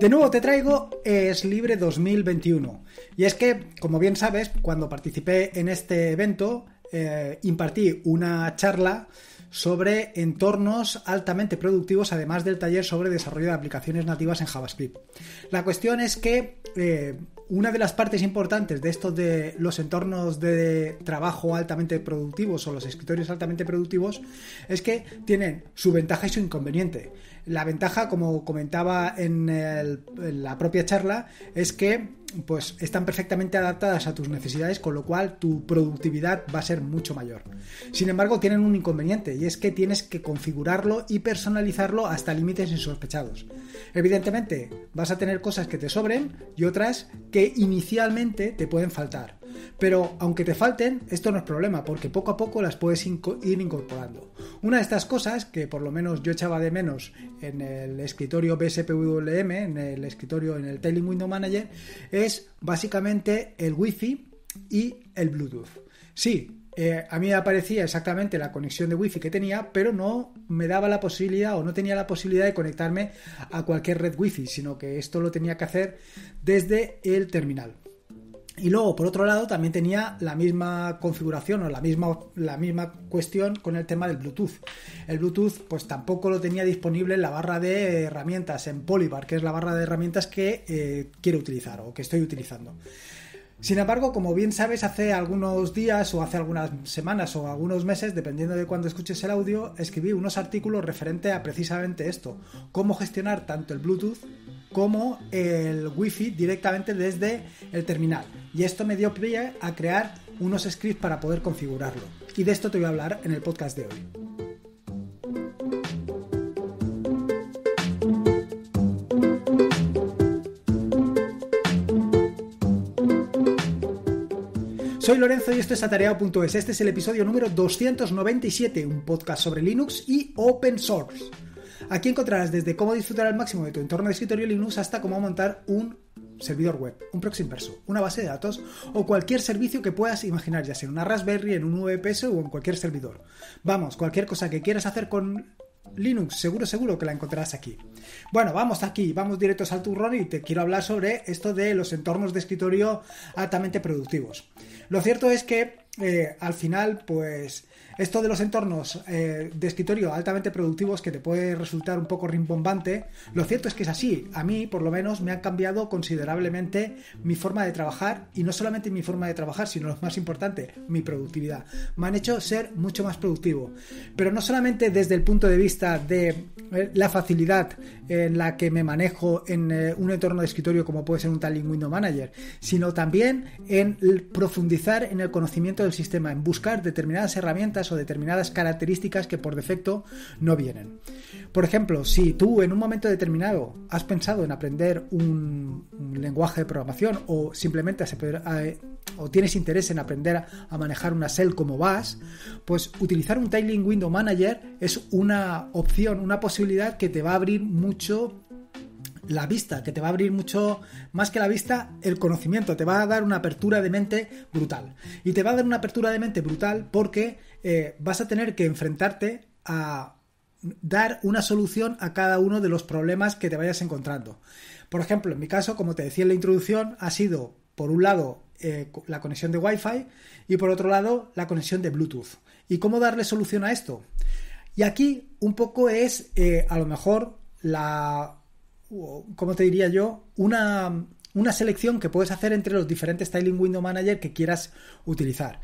De nuevo te traigo Es Libre 2021. Y es que, como bien sabes, cuando participé en este evento, eh, impartí una charla sobre entornos altamente productivos, además del taller sobre desarrollo de aplicaciones nativas en JavaScript. La cuestión es que eh, una de las partes importantes de estos de los entornos de trabajo altamente productivos o los escritorios altamente productivos es que tienen su ventaja y su inconveniente. La ventaja, como comentaba en, en la propia charla, es que pues están perfectamente adaptadas a tus necesidades, con lo cual tu productividad va a ser mucho mayor. Sin embargo, tienen un inconveniente y es que tienes que configurarlo y personalizarlo hasta límites insospechados. Evidentemente, vas a tener cosas que te sobren y otras que inicialmente te pueden faltar. Pero aunque te falten, esto no es problema, porque poco a poco las puedes ir incorporando. Una de estas cosas que por lo menos yo echaba de menos en el escritorio BSPWM, en el escritorio, en el Tailing Window Manager, es básicamente el Wi-Fi y el Bluetooth. Sí, eh, a mí me aparecía exactamente la conexión de Wi-Fi que tenía, pero no me daba la posibilidad o no tenía la posibilidad de conectarme a cualquier red Wi-Fi, sino que esto lo tenía que hacer desde el terminal. Y luego, por otro lado, también tenía la misma configuración o la misma, la misma cuestión con el tema del Bluetooth. El Bluetooth, pues tampoco lo tenía disponible en la barra de herramientas, en Polybar, que es la barra de herramientas que eh, quiero utilizar o que estoy utilizando. Sin embargo, como bien sabes, hace algunos días o hace algunas semanas o algunos meses, dependiendo de cuándo escuches el audio, escribí unos artículos referente a precisamente esto, cómo gestionar tanto el Bluetooth como el wifi directamente desde el terminal. Y esto me dio pie a crear unos scripts para poder configurarlo. Y de esto te voy a hablar en el podcast de hoy. Soy Lorenzo y esto es atareado.es. Este es el episodio número 297, un podcast sobre Linux y open source. Aquí encontrarás desde cómo disfrutar al máximo de tu entorno de escritorio Linux hasta cómo montar un servidor web, un proxy inverso, una base de datos o cualquier servicio que puedas imaginar, ya sea en una Raspberry, en un VPS o en cualquier servidor. Vamos, cualquier cosa que quieras hacer con Linux, seguro, seguro que la encontrarás aquí. Bueno, vamos aquí, vamos directos al turrón y te quiero hablar sobre esto de los entornos de escritorio altamente productivos. Lo cierto es que eh, al final, pues esto de los entornos eh, de escritorio altamente productivos que te puede resultar un poco rimbombante, lo cierto es que es así. A mí, por lo menos, me han cambiado considerablemente mi forma de trabajar y no solamente mi forma de trabajar, sino lo más importante, mi productividad. Me han hecho ser mucho más productivo. Pero no solamente desde el punto de vista de eh, la facilidad en la que me manejo en un entorno de escritorio como puede ser un Tallinn Window Manager, sino también en profundizar en el conocimiento el sistema, en buscar determinadas herramientas o determinadas características que por defecto no vienen. Por ejemplo, si tú en un momento determinado has pensado en aprender un, lenguaje de programación o simplemente eh, o tienes interés en aprender a manejar una cell como vas, pues utilizar un Tiling Window Manager es una opción, una posibilidad que te va a abrir mucho la vista, que te va a abrir mucho más que la vista, el conocimiento, te va a dar una apertura de mente brutal. Y te va a dar una apertura de mente brutal porque eh, vas a tener que enfrentarte a dar una solución a cada uno de los problemas que te vayas encontrando. Por ejemplo, en mi caso, como te decía en la introducción, ha sido, por un lado, eh, la conexión de Wi-Fi y por otro lado, la conexión de Bluetooth. ¿Y cómo darle solución a esto? Y aquí un poco es, eh, a lo mejor, la ...como te diría yo? Una, una selección que puedes hacer entre los diferentes Styling Window Manager que quieras utilizar.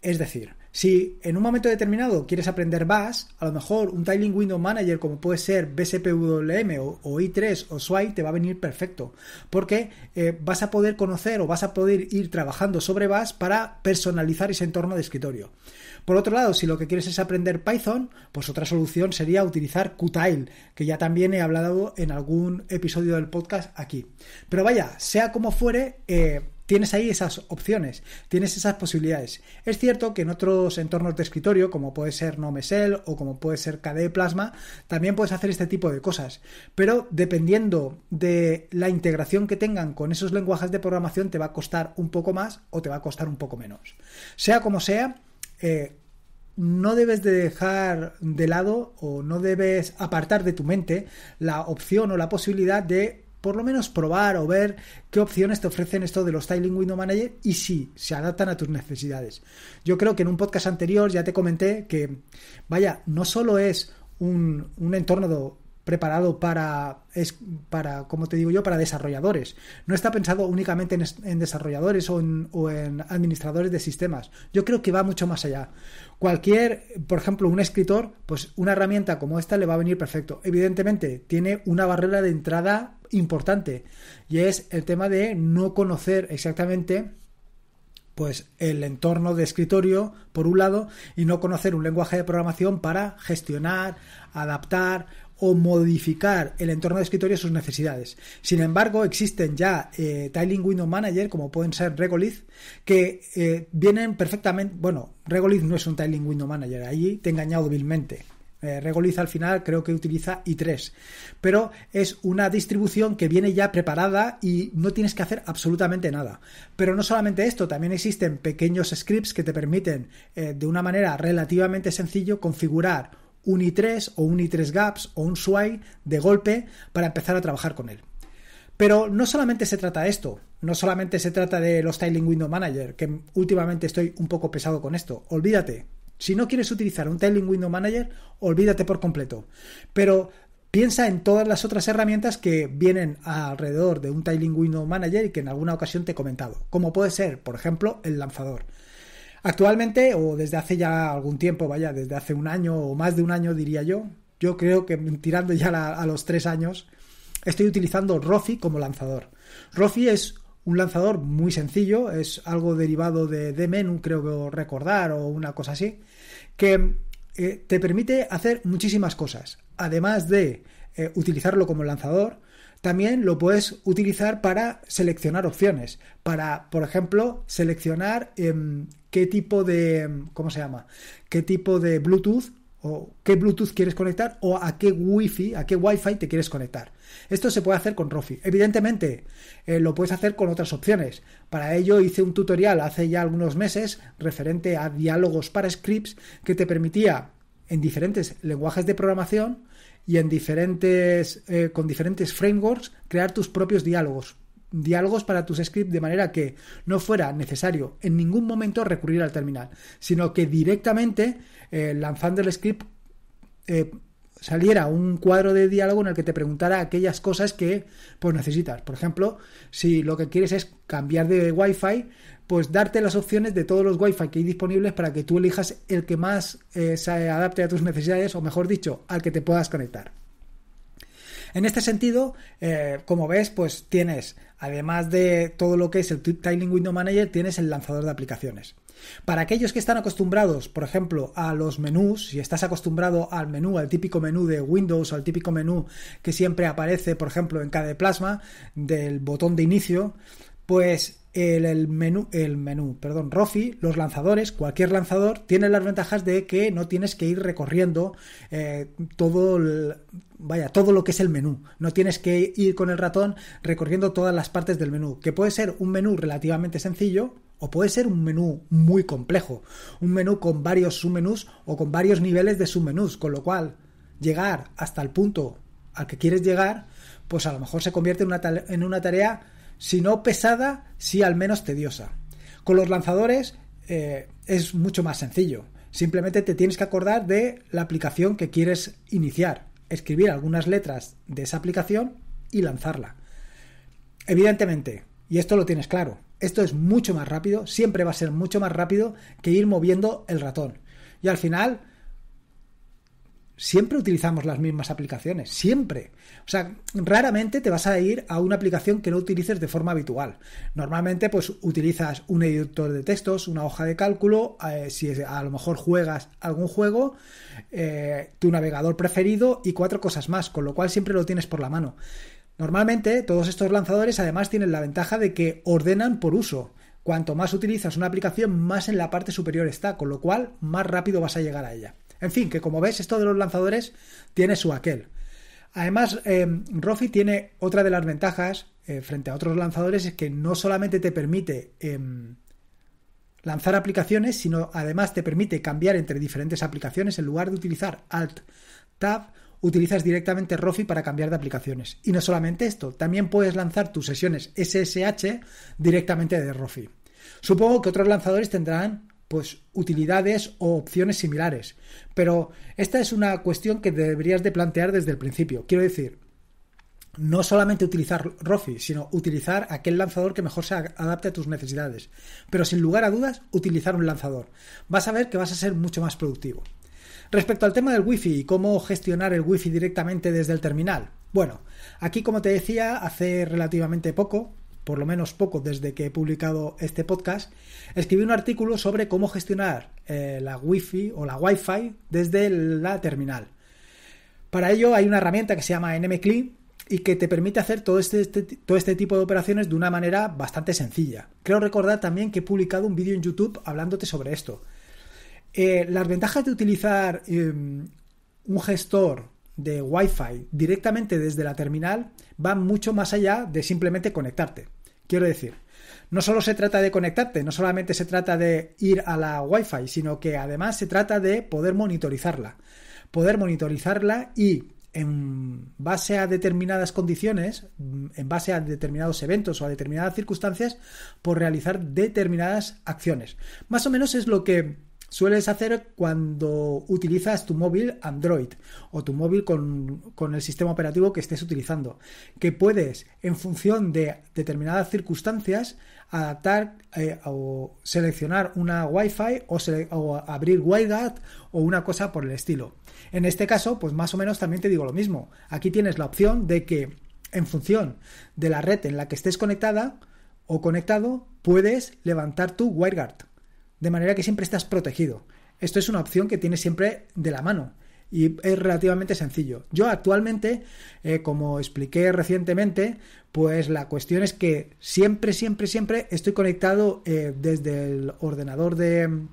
Es decir, si en un momento determinado quieres aprender Bash, a lo mejor un Tiling Window Manager como puede ser BSPWM o, I3 o Swipe te va a venir perfecto, porque eh, vas a poder conocer o vas a poder ir trabajando sobre Bash para personalizar ese entorno de escritorio. Por otro lado, si lo que quieres es aprender Python, pues otra solución sería utilizar Qtile, que ya también he hablado en algún episodio del podcast aquí. Pero vaya, sea como fuere, eh, tienes ahí esas opciones, tienes esas posibilidades. Es cierto que en otros entornos de escritorio, como puede ser NoMesel o como puede ser KDE Plasma, también puedes hacer este tipo de cosas, pero dependiendo de la integración que tengan con esos lenguajes de programación, te va a costar un poco más o te va a costar un poco menos. Sea como sea, eh, no debes de dejar de lado o no debes apartar de tu mente la opción o la posibilidad de por lo menos probar o ver qué opciones te ofrecen esto de los Styling Window Manager y si se adaptan a tus necesidades. Yo creo que en un podcast anterior ya te comenté que, vaya, no solo es un, entorno preparado para, es, para, como te digo yo, para desarrolladores. No está pensado únicamente en, desarrolladores o en, administradores de sistemas. Yo creo que va mucho más allá. Cualquier, por ejemplo, un escritor, pues una herramienta como esta le va a venir perfecto. Evidentemente, tiene una barrera de entrada importante y es el tema de no conocer exactamente pues el entorno de escritorio por un lado y no conocer un lenguaje de programación para gestionar, adaptar o modificar el entorno de escritorio a sus necesidades. Sin embargo, existen ya eh, Tiling Window Manager, como pueden ser Regolith, que eh, vienen perfectamente. Bueno, Regolith no es un Tiling Window Manager, allí te he engañado vilmente. Eh, al final creo que utiliza i3, pero es una distribución que viene ya preparada y no tienes que hacer absolutamente nada. Pero no solamente esto, también existen pequeños scripts que te permiten eh, de una manera relativamente sencillo configurar un i3 o un i3 gaps o un sway de golpe para empezar a trabajar con él. Pero no solamente se trata de esto, no solamente se trata de los Styling Window Manager, que últimamente estoy un poco pesado con esto, olvídate, si no quieres utilizar un Tiling Window Manager, olvídate por completo. Pero piensa en todas las otras herramientas que vienen alrededor de un Tiling Window Manager y que en alguna ocasión te he comentado, como puede ser, por ejemplo, el lanzador. Actualmente, o desde hace ya algún tiempo, vaya, desde hace un año o más de un año diría yo, yo creo que tirando ya a los tres años, estoy utilizando Rofi como lanzador. Rofi es un lanzador muy sencillo, es algo derivado de, d menu, creo que recordar, o una cosa así que eh, te permite hacer muchísimas cosas. Además de eh, utilizarlo como lanzador, también lo puedes utilizar para seleccionar opciones, para, por ejemplo, seleccionar em, qué tipo de, em, ¿cómo se llama? ¿Qué tipo de Bluetooth qué Bluetooth quieres conectar o a qué wifi, a qué wifi te quieres conectar. Esto se puede hacer con Rofi. Evidentemente, eh, lo puedes hacer con otras opciones. Para ello hice un tutorial hace ya algunos meses referente a diálogos para scripts que te permitía en diferentes lenguajes de programación y en diferentes eh, con diferentes frameworks crear tus propios diálogos diálogos para tus scripts de manera que no fuera necesario en ningún momento recurrir al terminal, sino que directamente eh, lanzando el script eh, saliera un cuadro de diálogo en el que te preguntara aquellas cosas que pues necesitas. Por ejemplo, si lo que quieres es cambiar de Wi-Fi, pues darte las opciones de todos los Wi-Fi que hay disponibles para que tú elijas el que más eh, se adapte a tus necesidades o mejor dicho, al que te puedas conectar. En este sentido, eh, como ves, pues tienes, además de todo lo que es el Tiling Window Manager, tienes el lanzador de aplicaciones. Para aquellos que están acostumbrados, por ejemplo, a los menús, si estás acostumbrado al menú, al típico menú de Windows, o al típico menú que siempre aparece, por ejemplo, en cada plasma, del botón de inicio, pues el, menú, el menú, perdón, Rofi, los lanzadores, cualquier lanzador, tiene las ventajas de que no tienes que ir recorriendo eh, todo vaya, todo lo que es el menú. No tienes que ir con el ratón recorriendo todas las partes del menú, que puede ser un menú relativamente sencillo o puede ser un menú muy complejo, un menú con varios submenús o con varios niveles de submenús, con lo cual llegar hasta el punto al que quieres llegar, pues a lo mejor se convierte en una, en una tarea si no pesada, sí al menos tediosa. Con los lanzadores eh, es mucho más sencillo. Simplemente te tienes que acordar de la aplicación que quieres iniciar, escribir algunas letras de esa aplicación y lanzarla. Evidentemente, y esto lo tienes claro, esto es mucho más rápido, siempre va a ser mucho más rápido que ir moviendo el ratón. Y al final, siempre utilizamos las mismas aplicaciones, siempre. O sea, raramente te vas a ir a una aplicación que no utilices de forma habitual. Normalmente, pues utilizas un editor de textos, una hoja de cálculo, eh, si a lo mejor juegas algún juego, eh, tu navegador preferido y cuatro cosas más, con lo cual siempre lo tienes por la mano. Normalmente, todos estos lanzadores además tienen la ventaja de que ordenan por uso. Cuanto más utilizas una aplicación, más en la parte superior está, con lo cual más rápido vas a llegar a ella. En fin, que como ves, esto de los lanzadores tiene su aquel. Además, eh, Rofi tiene otra de las ventajas eh, frente a otros lanzadores, es que no solamente te permite em, lanzar aplicaciones, sino además te permite cambiar entre diferentes aplicaciones. En lugar de utilizar Alt Tab, utilizas directamente Rofi para cambiar de aplicaciones. Y no solamente esto, también puedes lanzar tus sesiones SSH directamente de Rofi. Supongo que otros lanzadores tendrán pues utilidades o opciones similares. Pero esta es una cuestión que deberías de plantear desde el principio. Quiero decir, no solamente utilizar Rofi, sino utilizar aquel lanzador que mejor se adapte a tus necesidades. Pero sin lugar a dudas, utilizar un lanzador. Vas a ver que vas a ser mucho más productivo. Respecto al tema del wifi y cómo gestionar el wifi directamente desde el terminal. Bueno, aquí como te decía, hace relativamente poco, por lo menos poco desde que he publicado este podcast, escribí un artículo sobre cómo gestionar eh, la Wi-Fi o la Wi-Fi desde la terminal. Para ello hay una herramienta que se llama NMCLI y que te permite hacer todo este, este, todo este tipo de operaciones de una manera bastante sencilla. Creo recordar también que he publicado un vídeo en YouTube hablándote sobre esto. Eh, las ventajas de utilizar em, un gestor de Wi-Fi directamente desde la terminal van mucho más allá de simplemente conectarte. Quiero decir, no solo se trata de conectarte, no solamente se trata de ir a la Wi-Fi, sino que además se trata de poder monitorizarla. Poder monitorizarla y en base a determinadas condiciones, mm, en base a determinados eventos o a determinadas circunstancias, por realizar determinadas acciones. Más o menos es lo que sueles hacer cuando utilizas tu móvil Android o tu móvil con, el sistema operativo que estés utilizando, que puedes en función de determinadas circunstancias adaptar eh, o seleccionar una Wi-Fi o, o abrir WireGuard o una cosa por el estilo. En este caso, pues más o menos también te digo lo mismo. Aquí tienes la opción de que en función de la red en la que estés conectada o conectado, puedes levantar tu WireGuard de manera que siempre estás protegido. Esto es una opción que tienes siempre de la mano y es relativamente sencillo. Yo actualmente, eh, como expliqué recientemente, pues la cuestión es que siempre, siempre, siempre estoy conectado eh, desde el ordenador de,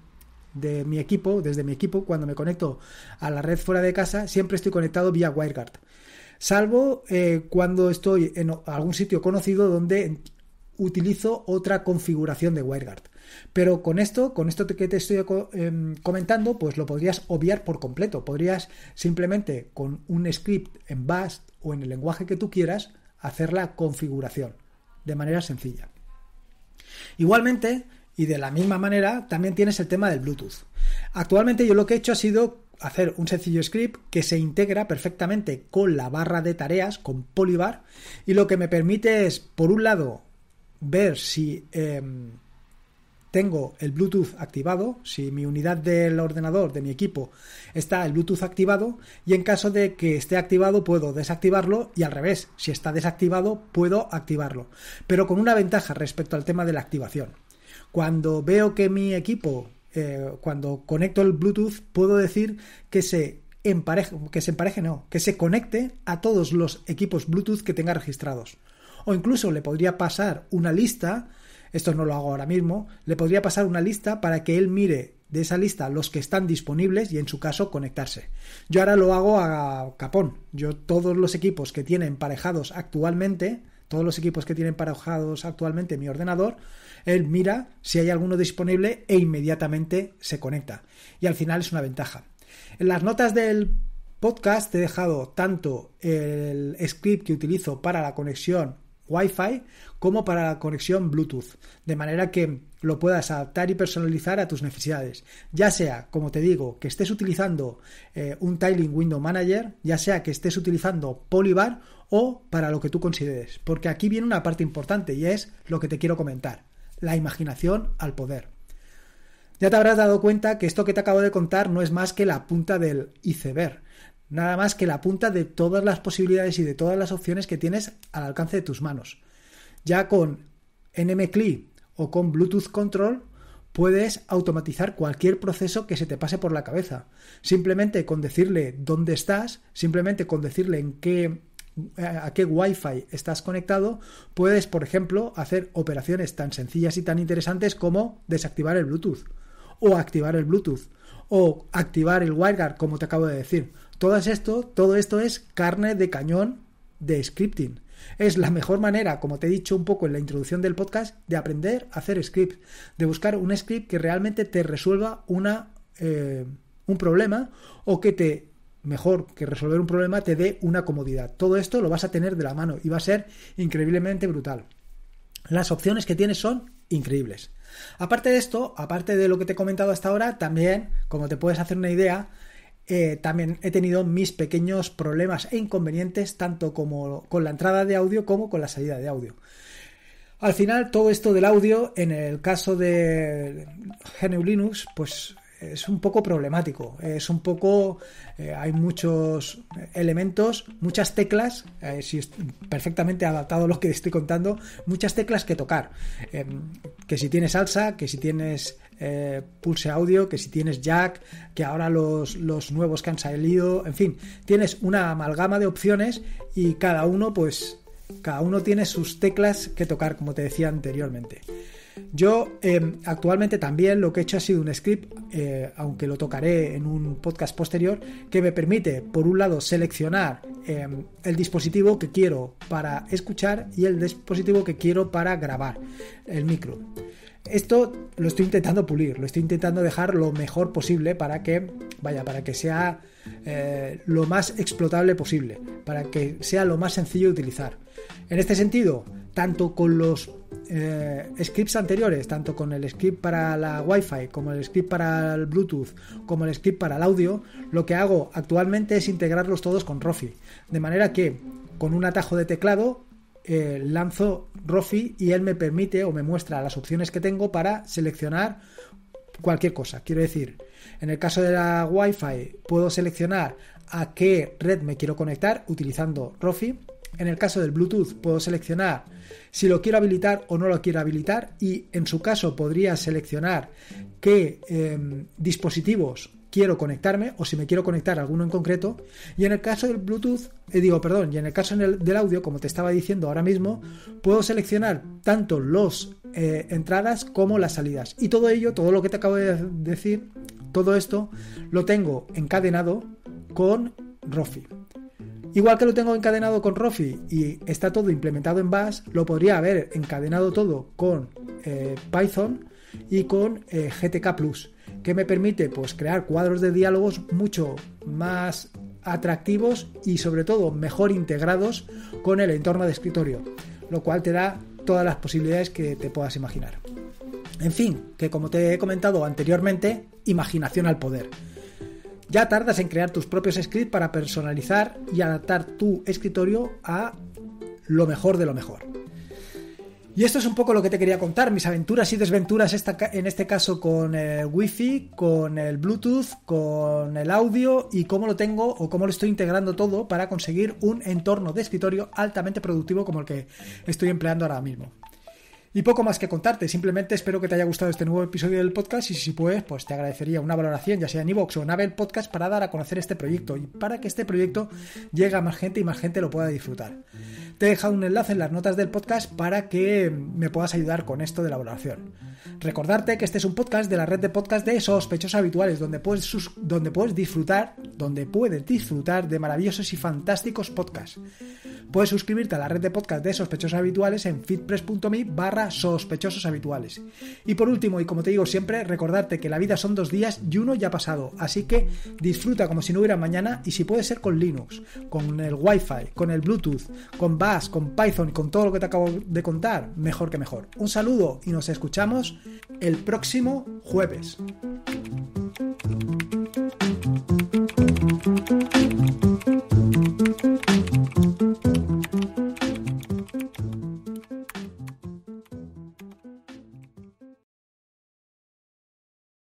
mi equipo, desde mi equipo, cuando me conecto a la red fuera de casa, siempre estoy conectado vía WireGuard. Salvo eh, cuando estoy en algún sitio conocido donde utilizo otra configuración de WireGuard. Pero con esto, con esto que te estoy em, comentando, pues lo podrías obviar por completo. Podrías simplemente con un script en Bash o en el lenguaje que tú quieras hacer la configuración de manera sencilla. Igualmente, y de la misma manera, también tienes el tema del Bluetooth. Actualmente yo lo que he hecho ha sido hacer un sencillo script que se integra perfectamente con la barra de tareas, con Polybar, y lo que me permite es, por un lado, ver si em, tengo el Bluetooth activado, si mi unidad del ordenador, de mi equipo, está el Bluetooth activado y en caso de que esté activado puedo desactivarlo y al revés, si está desactivado puedo activarlo, pero con una ventaja respecto al tema de la activación. Cuando veo que mi equipo, eh, cuando conecto el Bluetooth, puedo decir que se empareje, que se empareje no, que se conecte a todos los equipos Bluetooth que tenga registrados o incluso le podría pasar una lista, esto no lo hago ahora mismo, le podría pasar una lista para que él mire de esa lista los que están disponibles y en su caso conectarse. Yo ahora lo hago a capón. Yo todos los equipos que tienen parejados actualmente, todos los equipos que tienen parejados actualmente en mi ordenador, él mira si hay alguno disponible e inmediatamente se conecta. Y al final es una ventaja. En las notas del podcast he dejado tanto el script que utilizo para la conexión Wi-Fi como para la conexión Bluetooth, de manera que lo puedas adaptar y personalizar a tus necesidades. Ya sea, como te digo, que estés utilizando eh, un Tiling Window Manager, ya sea que estés utilizando Polybar o para lo que tú consideres, porque aquí viene una parte importante y es lo que te quiero comentar, la imaginación al poder. Ya te habrás dado cuenta que esto que te acabo de contar no es más que la punta del iceberg Nada más que la punta de todas las posibilidades y de todas las opciones que tienes al alcance de tus manos. Ya con NMCLI o con Bluetooth Control puedes automatizar cualquier proceso que se te pase por la cabeza. Simplemente con decirle dónde estás, simplemente con decirle en qué a qué Wi-Fi estás conectado, puedes, por ejemplo, hacer operaciones tan sencillas y tan interesantes como desactivar el Bluetooth, o activar el Bluetooth, o activar el WireGuard, como te acabo de decir. Todo esto, todo esto es carne de cañón de scripting. Es la mejor manera, como te he dicho un poco en la introducción del podcast, de aprender a hacer script, de buscar un script que realmente te resuelva una, eh, un problema o que te, mejor que resolver un problema, te dé una comodidad. Todo esto lo vas a tener de la mano y va a ser increíblemente brutal. Las opciones que tienes son increíbles. Aparte de esto, aparte de lo que te he comentado hasta ahora, también, como te puedes hacer una idea, eh, también he tenido mis pequeños problemas e inconvenientes tanto como con la entrada de audio como con la salida de audio. Al final todo esto del audio en el caso de GNU Linux pues es un poco problemático, es un poco, eh, hay muchos elementos, muchas teclas, eh, si es perfectamente adaptado a lo que estoy contando, muchas teclas que tocar, em, que si tienes salsa que si tienes eh, Pulse Audio, que si tienes Jack, que ahora los, nuevos que han salido, en fin, tienes una amalgama de opciones y cada uno, pues, cada uno tiene sus teclas que tocar, como te decía anteriormente. Yo em, actualmente también lo que he hecho ha sido un script, eh, aunque lo tocaré en un podcast posterior, que me permite, por un lado, seleccionar em, el dispositivo que quiero para escuchar y el dispositivo que quiero para grabar el micro. Esto lo estoy intentando pulir, lo estoy intentando dejar lo mejor posible para que, vaya, para que sea eh, lo más explotable posible, para que sea lo más sencillo de utilizar. En este sentido, tanto con los eh, scripts anteriores, tanto con el script para la Wi-Fi, como el script para el Bluetooth, como el script para el audio, lo que hago actualmente es integrarlos todos con Rofi, de manera que con un atajo de teclado eh, lanzo Rofi y él me permite o me muestra las opciones que tengo para seleccionar cualquier cosa. Quiero decir, en el caso de la Wi-Fi puedo seleccionar a qué red me quiero conectar utilizando Rofi. En el caso del Bluetooth puedo seleccionar si lo quiero habilitar o no lo quiero habilitar y en su caso podría seleccionar qué em, dispositivos quiero conectarme o si me quiero conectar a alguno en concreto. Y en el caso del Bluetooth, eh, digo, perdón, y en el caso del, audio, como te estaba diciendo ahora mismo, puedo seleccionar tanto las eh, entradas como las salidas. Y todo ello, todo lo que te acabo de decir, todo esto lo tengo encadenado con Rofi. Igual que lo tengo encadenado con Rofi y está todo implementado en Bash, lo podría haber encadenado todo con eh, Python y con GTK Plus que me permite? Pues crear cuadros de diálogos mucho más atractivos y sobre todo mejor integrados con el entorno de escritorio, lo cual te da todas las posibilidades que te puedas imaginar. En fin, que como te he comentado anteriormente, imaginación al poder. Ya tardas en crear tus propios scripts para personalizar y adaptar tu escritorio a lo mejor de lo mejor. Y esto es un poco lo que te quería contar, mis aventuras y desventuras en este caso con el eh, Wi-Fi, con el Bluetooth, con el audio y cómo lo tengo o cómo lo estoy integrando todo para conseguir un entorno de escritorio altamente productivo como el que estoy empleando ahora mismo. Y poco más que contarte, simplemente espero que te haya gustado este nuevo episodio del podcast y si puedes, pues te agradecería una valoración, ya sea en iVoox o en Abel Podcast, para dar a conocer este proyecto y para que este proyecto llegue a más gente y más gente lo pueda disfrutar. Te he dejado un enlace en las notas del podcast para que me puedas ayudar con esto de la valoración. Recordarte que este es un podcast de la red de podcast de sospechosos habituales, donde puedes, donde puedes disfrutar, donde puedes disfrutar de maravillosos y fantásticos podcasts. Puedes suscribirte a la red de podcast de sospechosos habituales en fitpress.me barra sospechosos habituales. Y por último, y como te digo siempre, recordarte que la vida son dos días y uno ya ha pasado, así que disfruta como si no hubiera mañana y si puede ser con Linux, con el Wi-Fi, con el Bluetooth, con Bass, con Python, con todo lo que te acabo de contar, mejor que mejor. Un saludo y nos escuchamos el próximo jueves.